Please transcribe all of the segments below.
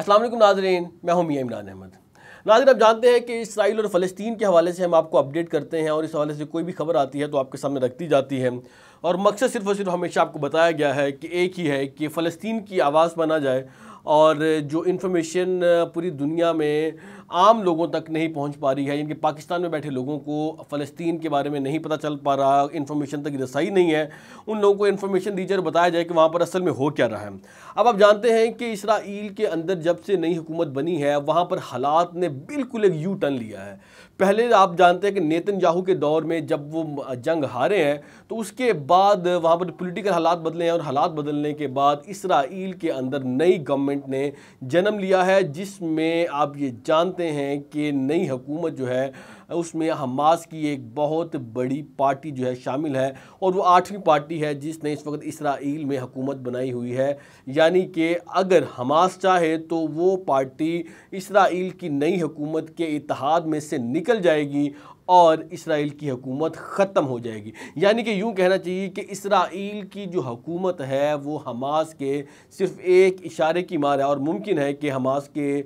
असलम नाजरीन मैं हूँ मियाँ इमरान अहमद नाजर आप जानते हैं कि इसराइल और फ़लस्तीन के हवाले से हम आपको अपडेट करते हैं और इस हवाले से कोई भी खबर आती है तो आपके सामने रखती जाती है और मकसद सिर्फ और सिर्फ हमेशा आपको बताया गया है कि एक ही है कि फ़लस्तीन की आवाज़ बना जाए और जो इन्फॉर्मेशन पूरी दुनिया में आम लोगों तक नहीं पहुंच पा रही है यानी कि पाकिस्तान में बैठे लोगों को फ़लस्तीन के बारे में नहीं पता चल पा रहा इन्फॉर्मेशन तक रसाई नहीं है उन लोगों को इन्फॉर्मेशन दी जाए बताया जाए कि वहाँ पर असल में हो क्या रहा है अब आप जानते हैं कि इसराइल के अंदर जब से नई हुकूमत बनी है वहाँ पर हालात ने बिल्कुल एक यू टर्न लिया है पहले आप जानते हैं कि नेतन जाहू के दौर में जब वो जंग हारे हैं तो उसके बाद वहाँ पर पोलिटिकल हालात बदले हैं और हालात बदलने के बाद इसराइल के अंदर नई गवर्नमेंट गवर्नमेंट ने जन्म लिया है जिसमें आप ये जानते हैं कि नई हुकूमत जो है उसमें हमास की एक बहुत बड़ी पार्टी जो है शामिल है और वो आठवीं पार्टी है जिसने इस वक्त इसराइल में हुकूमत बनाई हुई है यानी कि अगर हमास चाहे तो वो पार्टी इसराइल की नई हुकूमत के इतिहाद में से निकल जाएगी और इसराइल की हुकूमत ख़त्म हो जाएगी यानी कि यूँ कहना चाहिए कि इसराइल की जो हुकूमत है वो हमास के सिर्फ एक इशारे की मार है और मुमकिन है कि हमास के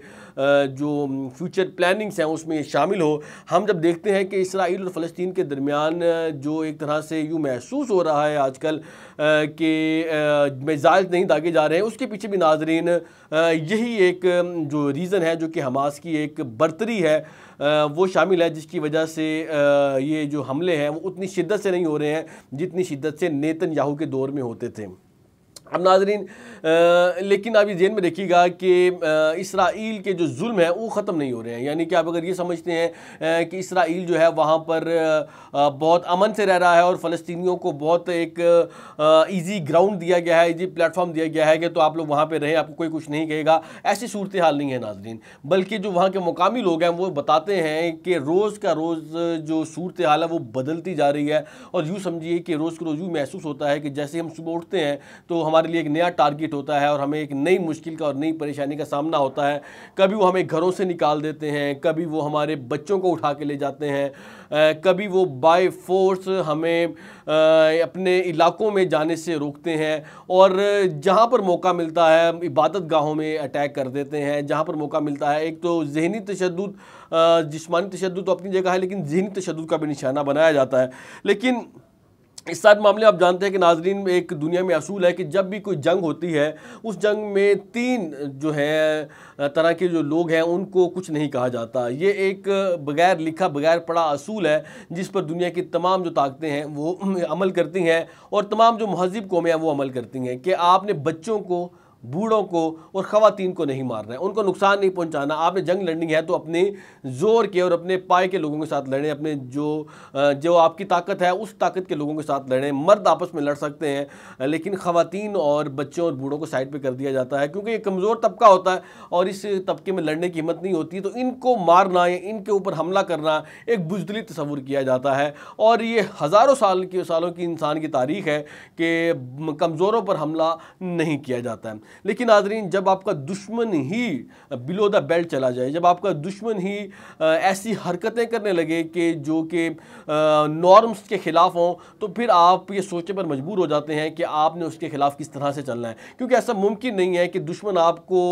जो फ्यूचर प्लानिंग्स हैं उसमें शामिल हो हम जब जब देखते हैं कि इसराइल और फ़लस्तीन के दरमियान जो एक तरह से यूँ महसूस हो रहा है आजकल कि मिज़ाइल नहीं दागे जा रहे हैं उसके पीछे भी नाजरीन यही एक जो रीज़न है जो कि हमास की एक बर्तरी है वो शामिल है जिसकी वजह से ये जो हमले हैं वो उतनी शिद्दत से नहीं हो रहे हैं जितनी शिद्दत से नेतन याहू के दौर में होते थे अब नाजरीन लेकिन आप ये जेन में देखिएगा कि इसराइल के जो जुल्म है वो ख़त्म नहीं हो रहे हैं यानी कि आप अगर ये समझते हैं कि इसराइल जो है वहाँ पर बहुत अमन से रह रहा है और फ़लस्तियों को बहुत एक ईजी ग्राउंड दिया गया है ईजी प्लेटफॉर्म दिया गया है कि तो आप लोग वहाँ पर रहें आपको कोई कुछ नहीं कहेगा ऐसी सूरत हाल नहीं है नाजरीन बल्कि जो वहाँ के मुकामी लोग हैं वो बताते हैं कि रोज़ का रोज़ जो सूरत हाल है वो बदलती जा रही है और यूँ समझिए कि रोज़ का रोज़ यूँ महसूस होता है कि जैसे हम सुबह उठते हैं तो हम हमारे लिए एक नया टारगेट होता है और हमें एक नई मुश्किल का और नई परेशानी का सामना होता है कभी वो हमें घरों से निकाल देते हैं कभी वो हमारे बच्चों को उठा के ले जाते हैं कभी वो बाय फोर्स हमें अपने इलाकों में जाने से रोकते हैं और जहाँ पर मौका मिलता है इबादत गाहों में अटैक कर देते हैं जहाँ पर मौका मिलता है एक तो जहनी तशद जिसमानी तशद तो अपनी जगह है लेकिन जहनी तशद का भी निशाना बनाया जाता है लेकिन इस सारे मामले आप जानते हैं कि नाजरीन एक दुनिया में असूल है कि जब भी कोई जंग होती है उस जंग में तीन जो है तरह के जो लोग हैं उनको कुछ नहीं कहा जाता ये एक बगैर लिखा बगैर पढ़ा असूल है जिस पर दुनिया की तमाम जो ताकतें हैं वो अमल करती हैं और तमाम जो महजब कौमें हैं वो अमल करती हैं कि आपने बच्चों को बूढ़ों को और ख़वान को नहीं मारना है उनको नुकसान नहीं पहुंचाना आपने जंग लड़नी है तो अपने ज़ोर के और अपने पाए के लोगों के साथ लड़ें अपने जो जो आपकी ताकत है उस ताकत के लोगों के साथ लड़ें मर्द आपस में लड़ सकते हैं लेकिन ख़वान और बच्चों और बूढ़ों को साइड पर कर दिया जाता है क्योंकि ये कमज़ोर तबका होता है और इस तबके में लड़ने की हिम्मत नहीं होती तो इनको मारना या इनके ऊपर हमला करना एक बुजदली तस्वूर किया जाता है और ये हज़ारों साल के सालों की इंसान की तारीख है कि कमज़ोरों पर हमला नहीं किया जाता है लेकिन नाजरीन जब आपका दुश्मन ही बिलो द बेल्ट चला जाए जब आपका दुश्मन ही ऐसी हरकतें करने लगे कि जो कि नॉर्म्स के ख़िलाफ़ हों तो फिर आप ये सोचने पर मजबूर हो जाते हैं कि आपने उसके ख़िलाफ़ किस तरह से चलना है क्योंकि ऐसा मुमकिन नहीं है कि दुश्मन आपको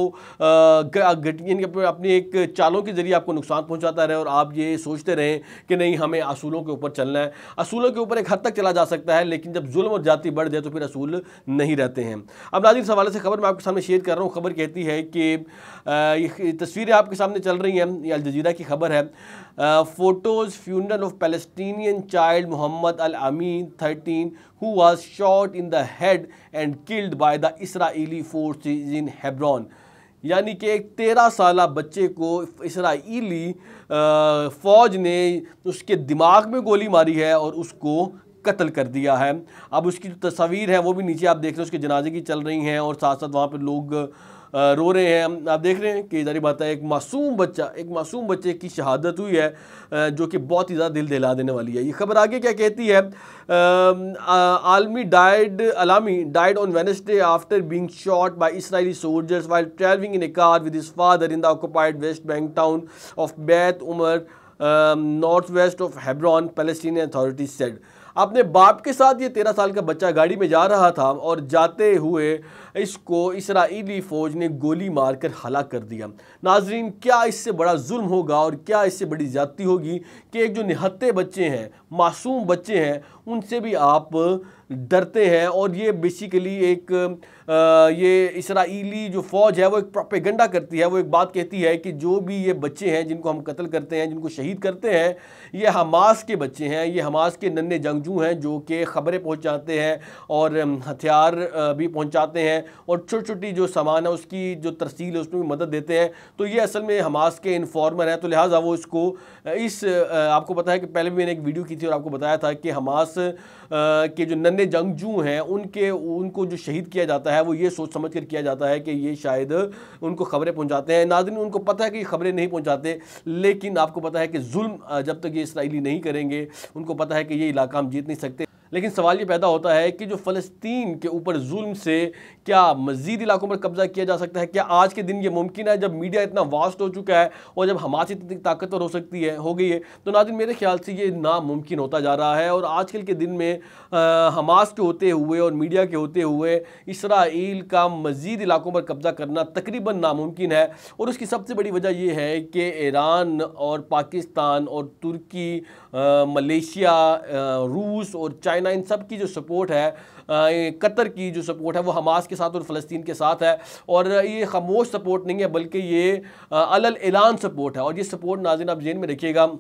अपनी एक चालों के ज़रिए आपको नुकसान पहुँचाता रहे और आप ये सोचते रहें कि नहीं हमें असूलों के ऊपर चलना है असूलों के ऊपर एक हद तक चला जा सकता है लेकिन जब जुल्म और जाति बढ़ जाए तो फिर असूल नहीं रहते हैं अब नाजिर सवाल से खबर में आपके सामने शेयर कर रहा हूँ खबर कहती है कि तस्वीरें आपके सामने चल रही हैं ये अलजीरा की खबर है photos funeral of Palestinian child Mohammad Al Amin thirteen who was shot in the head and killed by the Israeli force in Hebron यानी कि एक तेरह साल बच्चे को इसराइली फ़ौज ने उसके दिमाग में गोली मारी है और उसको कत्ल कर दिया है अब उसकी जो तस्वीर है वो भी नीचे आप देख रहे हैं उसके जनाजे की चल रही हैं और साथ साथ वहाँ पर लोग रो रहे हैं आप देख रहे हैं कि जारी बात है एक मासूम बच्चा एक मासूम बच्चे की शहादत हुई है जो कि बहुत ही ज़्यादा दिल दहला देने वाली है ये खबर आगे क्या कहती है Alami died Alami died on Wednesday after being shot by Israeli soldiers while travelling in a car with his father in the occupied West Bank town of Beit Ummar north west of Hebron Palestinian authority said अपने बाप के साथ ये तेरह साल का बच्चा गाड़ी में जा रहा था और जाते हुए इसको इसराइली फ़ौज ने गोली मारकर हला कर दिया नाजरीन क्या इससे बड़ा जुल्म होगा और क्या इससे बड़ी ज़्यादती होगी कि एक जो निहत्ते बच्चे हैं मासूम बच्चे हैं उनसे भी आप डरते हैं और ये बेसिकली एक आ, ये इसराइली जो फ़ौज है वो एक प्रोपेगंडा करती है वो एक बात कहती है कि जो भी ये बच्चे हैं जिनको हम कत्ल करते हैं जिनको शहीद करते हैं ये हमास के बच्चे हैं ये हमास के नन्हे जंगजू हैं जो कि ख़बरें पहुंचाते हैं और हथियार भी पहुंचाते हैं और छोटी छोटी जो सामान है उसकी जो तरसील है उसमें भी मदद देते हैं तो ये असल में हमास के इन्फॉर्मर हैं तो लिहाजा वो इसको इस आपको पता है कि पहले भी मैंने एक वीडियो की थी और आपको बताया था कि हमास पास के जो नन्हे जंगजू हैं उनके उनको जो शहीद किया जाता है वो ये सोच समझ कर किया जाता है कि ये शायद उनको खबरें पहुंचाते हैं नादिन उनको पता है कि खबरें नहीं पहुंचाते लेकिन आपको पता है कि जुल्म जब तक ये इसराइली नहीं करेंगे उनको पता है कि ये इलाका हम जीत नहीं सकते लेकिन सवाल ये पैदा होता है कि जो फ़लस्तीन के ऊपर जुल्म से क्या मजीद इलाकों पर कब्ज़ा किया जा सकता है क्या आज के दिन ये मुमकिन है जब मीडिया इतना वास्ट हो चुका है और जब हमास इतनी ताकतवर हो सकती है हो गई है तो नाजिन मेरे ख्याल से ये नामुमकिन होता जा रहा है और आजकल के दिन में आ, हमास के होते हुए और मीडिया के होते हुए इसराइल का मजीद इलाकों पर कब्ज़ा करना तकरीबन नामुमकिन है और उसकी सबसे बड़ी वजह यह है कि ईरान और पाकिस्तान और तुर्की मलेशिया रूस और चाइना चाइना इन सब की जो सपोर्ट है कतर की जो सपोर्ट है वो हमास के साथ और फ़लस्तीन के साथ है और ये खामोश सपोर्ट नहीं है बल्कि ये अलल ऐलान सपोर्ट है और ये सपोर्ट नाजिन आप जेन में रखिएगा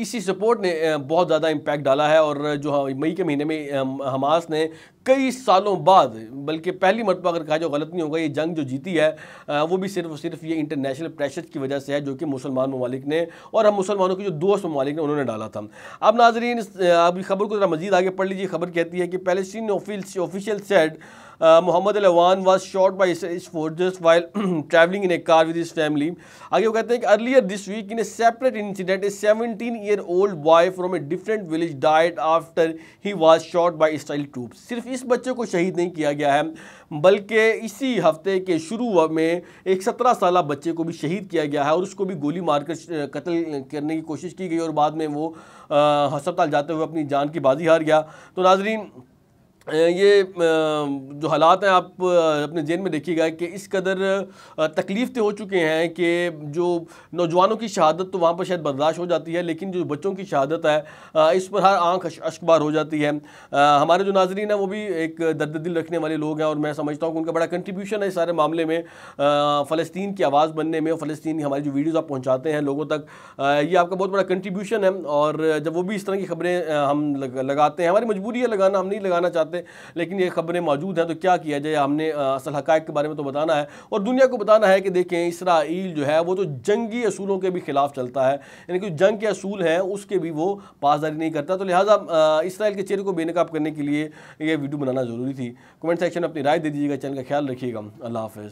इसी सपोर्ट ने बहुत ज़्यादा इम्पैक्ट डाला है और जो मई के महीने में हमास ने कई सालों बाद बल्कि पहली मरतबा अगर कहा जो गलत नहीं होगा ये जंग जो जीती है वो भी सिर्फ और सिर्फ ये इंटरनेशनल प्रेशर की वजह से है जो कि मुसलमान ममालिक ने और हम मुसलमानों के जो दोस्त ममालिक ने उन्होंने डाला था अब नाजरीन अब खबर को ज़रा मजीद आगे पढ़ लीजिए खबर कहती है कि Palestine official said Mohammad Alwan was shot by Israeli forces while travelling in a car with his family आगे वो कहते हैं कि earlier this week in a separate incident a seventeen year old boy from a different village died after he was shot by Israel troop सिर्फ इस बच्चे को शहीद नहीं किया गया है बल्कि इसी हफ्ते के शुरू में एक सत्रह साल बच्चे को भी शहीद किया गया है और उसको भी गोली मारकर कत्ल करने की कोशिश की गई और बाद में वो अस्पताल जाते हुए अपनी जान की बाजी हार गया तो नाजरीन ये जो हालात हैं आप अपने जेन में देखिएगा कि इस कदर तकलीफ़ तो हो चुके हैं कि जो नौजवानों की शहादत तो वहाँ पर शायद बर्दाश्त हो जाती है लेकिन जो बच्चों की शहादत है इस पर हर आंख अशकबार हो जाती है हमारे जो नाजरीन हैं वो भी एक दर्द दिल रखने वाले लोग हैं और मैं समझता हूँ कि उनका बड़ा कंट्रीब्यूशन है इस सारे मामले में फ़लस्तीन की आवाज़ बनने में और फ़लस्तीन हमारी जो वीडियोज़ आप पहुँचाते हैं लोगों तक ये आपका बहुत बड़ा कंट्रीब्यूशन है और जब वो भी इस तरह की खबरें हम लगाते हैं हमारी मजबूरी है लगाना हम नहीं लगाना चाहते सकते लेकिन ये खबरें मौजूद हैं तो क्या किया जाए हमने असल हक़ के बारे में तो बताना है और दुनिया को बताना है कि देखें इसराइल जो है वो तो जंगी असूलों के भी खिलाफ चलता है यानी कि जंग के असूल हैं उसके भी वो पासदारी नहीं करता तो लिहाजा इसराइल के चेहरे को बेनकाब करने के लिए ये वीडियो बनाना ज़रूरी थी कमेंट सेक्शन में अपनी राय दे दीजिएगा चैनल का ख्याल रखिएगा अल्लाह हाफिज़